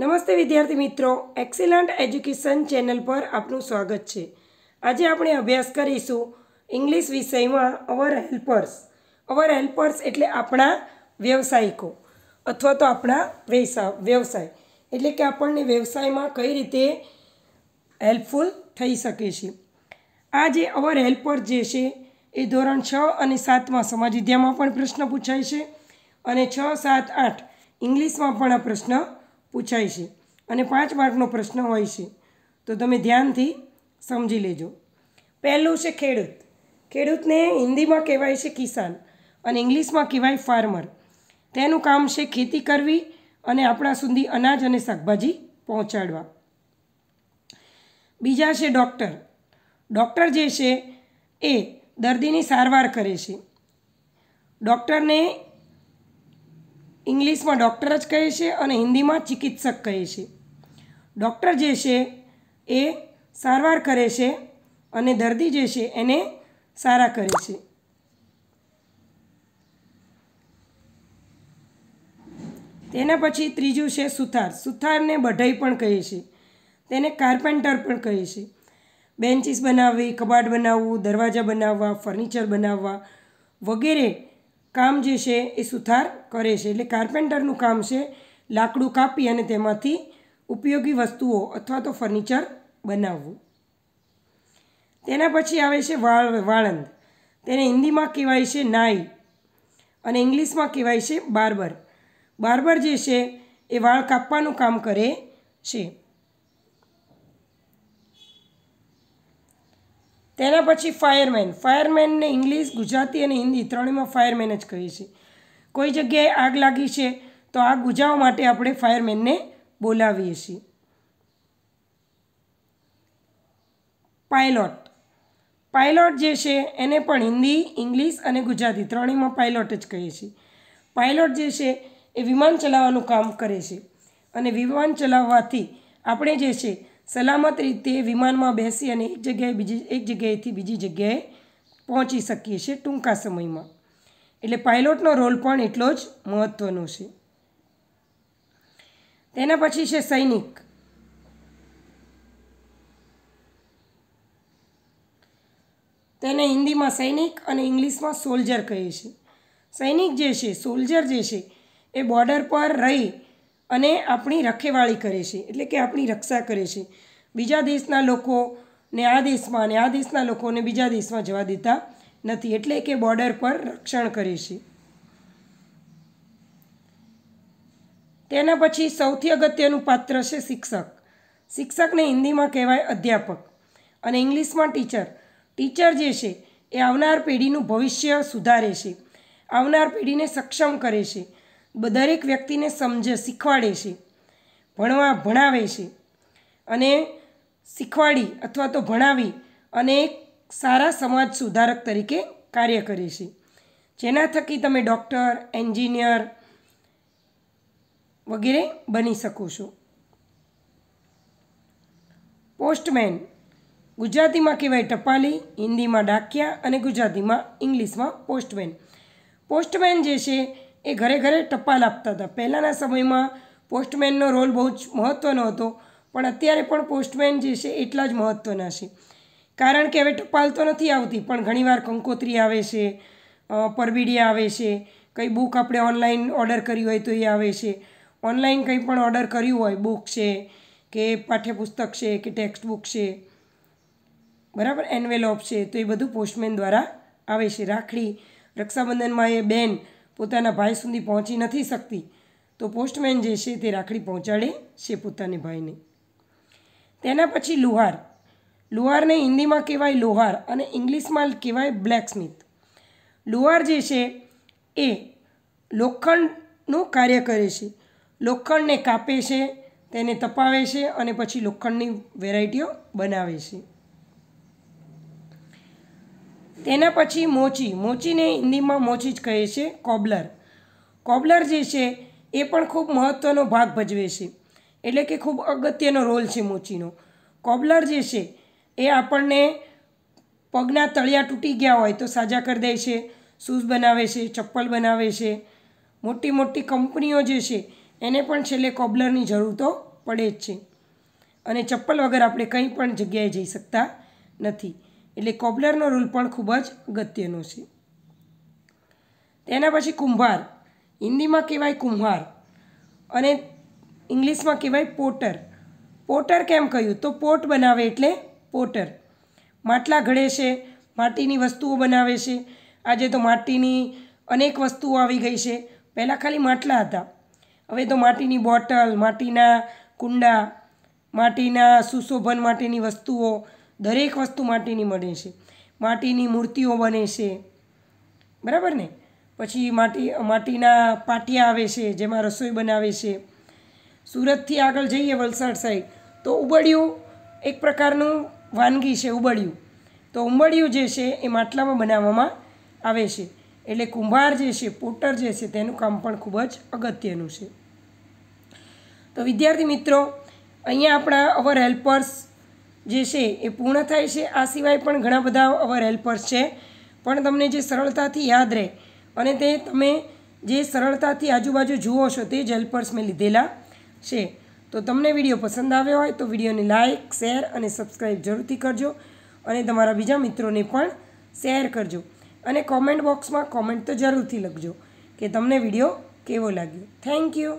નમસ્તે વિદ્યાર્થી મિત્રો એક્સેલન્ટ એજ્યુકેશન ચેનલ પર આપનું સ્વાગત છે આજે આપણે અભ્યાસ કરીશું ઇંગ્લિશ વિષયમાં અવર હેલ્પર્સ અવર હેલ્પર્સ એટલે આપણા વ્યવસાયિકો અથવા તો આપણા વ્યવસાય વ્યવસાય એટલે કે આપણને વ્યવસાયમાં કઈ રીતે હેલ્પફુલ થઈ શકે છે આ જે અવર હેલ્પર જે છે એ ધોરણ છ અને સાતમાં સમાજ વિદ્યામાં પણ પ્રશ્ન પૂછાય છે અને છ સાત આઠ ઇંગ્લિશમાં પણ આ પ્રશ્ન પૂછાય છે અને પાંચ માર્કનો પ્રશ્ન હોય છે તો તમે ધ્યાનથી સમજી લેજો પહેલું છે ખેડૂત ખેડૂતને હિન્દીમાં કહેવાય છે કિસાન અને ઇંગ્લિશમાં કહેવાય ફાર્મર તેનું કામ છે ખેતી કરવી અને આપણા સુધી અનાજ અને શાકભાજી પહોંચાડવા બીજા છે ડૉક્ટર ડૉક્ટર જે છે એ દર્દીની સારવાર કરે છે ડૉક્ટરને ઇંગ્લિશમાં ડૉક્ટર જ કહે છે અને હિન્દીમાં ચિકિત્સક કહે છે ડૉક્ટર જે છે એ સારવાર કરે છે અને દર્દી જે છે એને સારા કરે છે તેના પછી ત્રીજું છે સુથાર સુથારને બઢઈ પણ કહે છે તેને કાર્પેન્ટર પણ કહે છે બેન્ચીસ બનાવવી કબાટ બનાવવું દરવાજા બનાવવા ફર્નિચર બનાવવા વગેરે કામ જે છે એ સુથાર કરે છે એટલે કાર્પેન્ટરનું કામ છે લાકડું કાપી અને તેમાંથી ઉપયોગી વસ્તુઓ અથવા તો ફર્નિચર બનાવવું તેના પછી આવે છે વાળ વાળંદ તેને હિન્દીમાં કહેવાય છે નાઈ અને ઇંગ્લિશમાં કહેવાય છે બાર્બર બાર્બર જે છે એ વાળ કાપવાનું કામ કરે છે તેના પછી ફાયરમેન ફાયરમેનને ઇંગ્લિશ ગુજરાતી અને હિન્દી ત્રણેયમાં ફાયરમેન જ કહીએ છીએ કોઈ જગ્યાએ આગ લાગી છે તો આગ બુઝાવવા માટે આપણે ફાયરમેનને બોલાવીએ છીએ પાયલોટ પાયલોટ જે છે એને પણ હિન્દી ઇંગ્લિશ અને ગુજરાતી ત્રણેયમાં પાયલોટ જ કહીએ છીએ પાયલોટ જે છે એ વિમાન ચલાવવાનું કામ કરે છે અને વિમાન ચલાવવાથી આપણે જે છે સલામત રીતે વિમાનમાં બેસી અને એક જગ્યાએ બીજી એક જગ્યાએથી બીજી જગ્યાએ પહોંચી શકીએ છીએ ટૂંકા સમયમાં એટલે પાયલોટનો રોલ પણ એટલો જ મહત્ત્વનો છે તેના પછી છે સૈનિક તેને હિન્દીમાં સૈનિક અને ઇંગ્લિશમાં સોલ્જર કહે છે સૈનિક જે છે સોલ્જર જે છે એ બોર્ડર પર રહી અને આપણી રખેવાળી કરે છે એટલે કે આપણી રક્ષા કરે છે બીજા દેશના લોકોને આ દેશમાં અને આ દેશના લોકોને બીજા દેશમાં જવા દેતા નથી એટલે કે બોર્ડર પર રક્ષણ કરે છે તેના પછી સૌથી અગત્યનું પાત્ર છે શિક્ષક શિક્ષકને હિન્દીમાં કહેવાય અધ્યાપક અને ઇંગ્લિશમાં ટીચર ટીચર જે છે એ આવનાર પેઢીનું ભવિષ્ય સુધારે છે આવનાર પેઢીને સક્ષમ કરે છે દરેક વ્યક્તિને સમજે શીખવાડે છે ભણવા ભણાવે છે અને શીખવાડી અથવા તો ભણાવી અને એક સારા સમાજ સુધારક તરીકે કાર્ય કરે છે જેના થકી તમે ડૉક્ટર એન્જિનિયર વગેરે બની શકો છો પોસ્ટમેન ગુજરાતીમાં કહેવાય ટપાલી હિન્દીમાં ડાકિયા અને ગુજરાતીમાં ઇંગ્લિશમાં પોસ્ટમેન પોસ્ટમેન જે છે એ ઘરે ઘરે ટપાલ આપતા હતા પહેલાંના સમયમાં પોસ્ટમેનનો રોલ બહુ જ મહત્ત્વનો હતો પણ અત્યારે પણ પોસ્ટમેન જે છે એટલા જ મહત્ત્વના છે કારણ કે હવે ટપાલ તો નથી આવતી પણ ઘણીવાર કંકોત્રી આવે છે પરબીડિયા આવે છે કંઈ બુક આપણે ઓનલાઈન ઓર્ડર કરી હોય તો એ આવે છે ઓનલાઈન કંઈ પણ ઓર્ડર કર્યું હોય બુક છે કે પાઠ્યપુસ્તક છે કે ટેક્સ્ટ બુક છે બરાબર એનવેલોપ છે તો એ બધું પોસ્ટમેન દ્વારા આવે છે રાખડી રક્ષાબંધનમાં એ બેન પોતાના ભાઈ સુધી પહોંચી નથી શકતી તો પોસ્ટમેન જે છે તે રાખડી પહોંચાડે છે પોતાને ભાઈને તેના પછી લુહાર લુહારને હિન્દીમાં કહેવાય લોહાર અને ઇંગ્લિશમાં કહેવાય બ્લેકસ્મિથ લુહાર જે છે એ લોખંડનું કાર્ય કરે છે લોખંડને કાપે છે તેને તપાવે છે અને પછી લોખંડની વેરાયટીઓ બનાવે છે તેના પછી મોચી મોચીને હિન્દીમાં મોચી જ કહે છે કોબલર કોબલર જે છે એ પણ ખૂબ મહત્ત્વનો ભાગ ભજવે છે એટલે કે ખૂબ અગત્યનો રોલ છે મોચીનો કોબલર જે છે એ આપણને પગના તળિયા તૂટી ગયા હોય તો સાજા કરી દે છે શૂઝ બનાવે છે ચપ્પલ બનાવે છે મોટી મોટી કંપનીઓ જે છે એને પણ છેલ્લે કોબલરની જરૂર તો પડે જ છે અને ચપ્પલ વગર આપણે કંઈ પણ જગ્યાએ જઈ શકતા નથી એટલે કોબલરનો રોલ પણ ખૂબ જ અગત્યનો છે તેના પછી કુંભાર હિન્દીમાં કહેવાય કુંભાર અને ઇંગ્લિશમાં કહેવાય પોટર પોટર કેમ કહ્યું તો પોટ બનાવે એટલે પોટર માટલા ઘડે છે માટીની વસ્તુઓ બનાવે છે આજે તો માટીની અનેક વસ્તુઓ આવી ગઈ છે પહેલાં ખાલી માટલા હતા હવે તો માટીની બોટલ માટીના કુંડા માટીના સુશોભન માટેની વસ્તુઓ દરેક વસ્તુ માટીની મળે છે માટીની મૂર્તિઓ બને છે બરાબર ને પછી માટી માટીના પાટિયા આવે છે જેમાં રસોઈ બનાવે છે સુરતથી આગળ જઈએ વલસાડ સાઈડ તો ઉબડિયું એક પ્રકારનું વાનગી છે ઉબડિયું તો ઉંબડિયું જે છે એ માટલામાં બનાવવામાં આવે છે એટલે કુંભાર જે છે પોટર જે છે તેનું કામ પણ ખૂબ જ અગત્યનું છે તો વિદ્યાર્થી મિત્રો અહીંયા આપણા અવર હેલ્પર્સ જે છે એ પૂર્ણ થાય છે આ સિવાય પણ ઘણા બધા અવર હેલ્પર્સ છે પણ તમને જે સરળતાથી યાદ રહે અને તે તમે જે સરળતાથી આજુબાજુ જુઓ છો તે જ હેલ્પર્સ મેં લીધેલા છે તો તમને વિડીયો પસંદ આવ્યો હોય તો વિડીયોને લાઇક શેર અને સબસ્ક્રાઈબ જરૂરથી કરજો અને તમારા બીજા મિત્રોને પણ શેર કરજો અને કોમેન્ટ બોક્સમાં કોમેન્ટ તો જરૂરથી લખજો કે તમને વિડીયો કેવો લાગ્યો થેન્ક યુ